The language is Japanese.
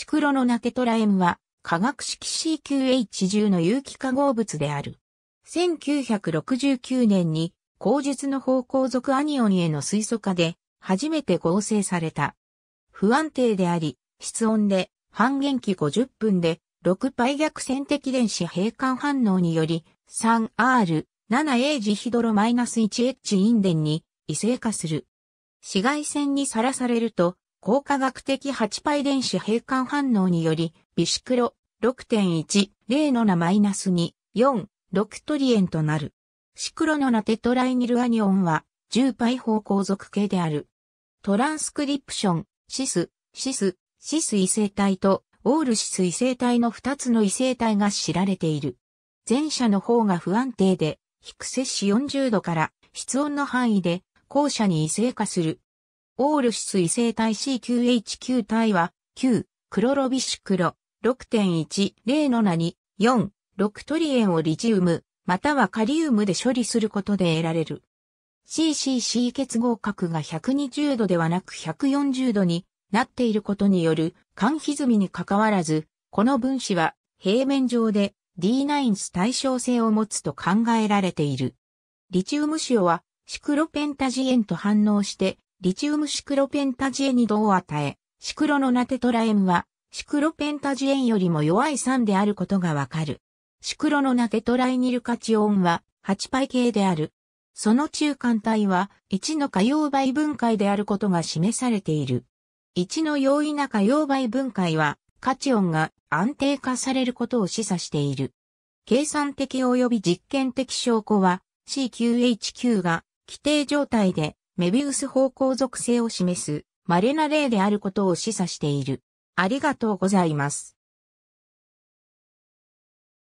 シクロノナテトラエンは化学式 CQH10 の有機化合物である。1969年に口述の方向属アニオンへの水素化で初めて合成された。不安定であり、室温で半減期50分で6倍逆線的電子閉環反応により 3R、7A ジヒドロ -1H インデンに異性化する。紫外線にさらされると効果学的 8π 電子閉換反応により、ビシクロ6.1、0のなマイナス2、4、6トリエンとなる。シクロのなテトライニルアニオンは、10パイ方向属系である。トランスクリプション、シス、シス、シス異性体と、オールシス異性体の2つの異性体が知られている。前者の方が不安定で、低摂氏40度から、室温の範囲で、後者に異性化する。オールシス異性体 CQHQ 体は、9、クロロビシクロ、6.10の名に、4、6トリエンをリチウム、またはカリウムで処理することで得られる。CCC 結合角が120度ではなく140度になっていることによる間歪みに関わらず、この分子は平面上で D9 対称性を持つと考えられている。リチウム塩はシクロペンタジエンと反応してリチウムシクロペンタジエに度を与え、シクロのナテトラ円は、シクロペンタジエンよりも弱い酸であることがわかる。シクロのナテトライニルカチオンは、8パイ系である。その中間体は、1の可用倍分解であることが示されている。1の容易な可用倍分解は、カチオンが安定化されることを示唆している。計算的及び実験的証拠は、c q h q が規定状態でメビウス方向属性を示す稀な例であることを示唆している。ありがとうございます。